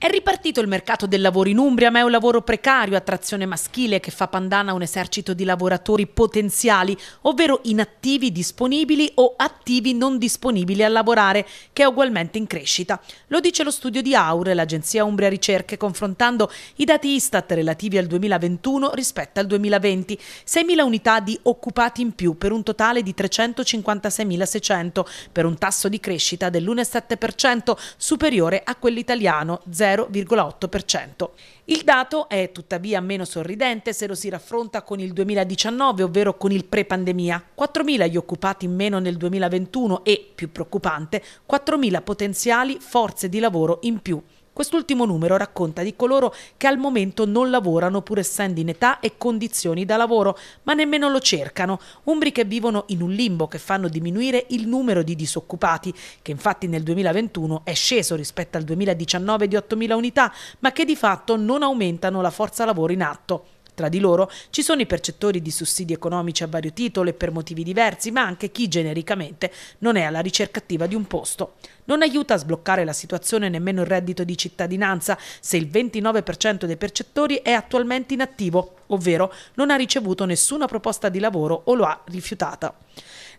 È ripartito il mercato del lavoro in Umbria, ma è un lavoro precario a trazione maschile che fa pandana a un esercito di lavoratori potenziali, ovvero inattivi disponibili o attivi non disponibili a lavorare, che è ugualmente in crescita. Lo dice lo studio di Aure, l'agenzia Umbria Ricerche, confrontando i dati Istat relativi al 2021 rispetto al 2020. 6.000 unità di occupati in più per un totale di 356.600, per un tasso di crescita dell'1,7% superiore a quello italiano, 0,5%. 0,8%. Il dato è tuttavia meno sorridente se lo si raffronta con il 2019, ovvero con il pre-pandemia. 4.000 gli occupati in meno nel 2021 e, più preoccupante, 4.000 potenziali forze di lavoro in più. Quest'ultimo numero racconta di coloro che al momento non lavorano pur essendo in età e condizioni da lavoro, ma nemmeno lo cercano, umbri che vivono in un limbo che fanno diminuire il numero di disoccupati, che infatti nel 2021 è sceso rispetto al 2019 di 8.000 unità, ma che di fatto non aumentano la forza lavoro in atto. Tra di loro ci sono i percettori di sussidi economici a vario titolo e per motivi diversi, ma anche chi genericamente non è alla ricerca attiva di un posto. Non aiuta a sbloccare la situazione nemmeno il reddito di cittadinanza, se il 29% dei percettori è attualmente inattivo, ovvero non ha ricevuto nessuna proposta di lavoro o lo ha rifiutata.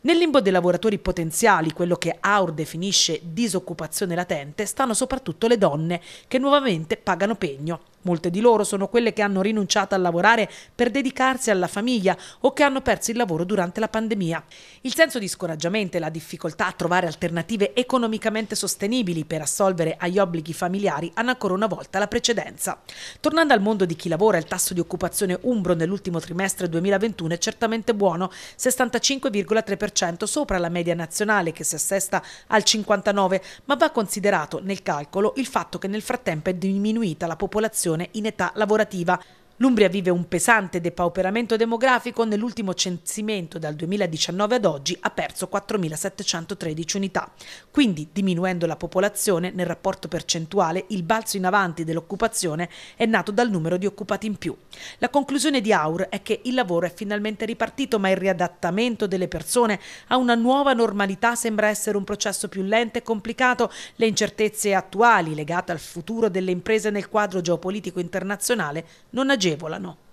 Nel limbo dei lavoratori potenziali, quello che Aur definisce disoccupazione latente, stanno soprattutto le donne, che nuovamente pagano pegno. Molte di loro sono quelle che hanno rinunciato a lavorare per dedicarsi alla famiglia o che hanno perso il lavoro durante la pandemia. Il senso di scoraggiamento e la difficoltà a trovare alternative economicamente sostenibili per assolvere agli obblighi familiari hanno ancora una volta la precedenza. Tornando al mondo di chi lavora, il tasso di occupazione umbro nell'ultimo trimestre 2021 è certamente buono, 65,3% sopra la media nazionale che si assesta al 59, ma va considerato nel calcolo il fatto che nel frattempo è diminuita la popolazione formazione in età lavorativa. L'Umbria vive un pesante depauperamento demografico, nell'ultimo censimento dal 2019 ad oggi ha perso 4.713 unità, quindi diminuendo la popolazione nel rapporto percentuale il balzo in avanti dell'occupazione è nato dal numero di occupati in più. La conclusione di Aur è che il lavoro è finalmente ripartito ma il riadattamento delle persone a una nuova normalità sembra essere un processo più lento e complicato, le incertezze attuali legate al futuro delle imprese nel quadro geopolitico internazionale non agiscono agevolano.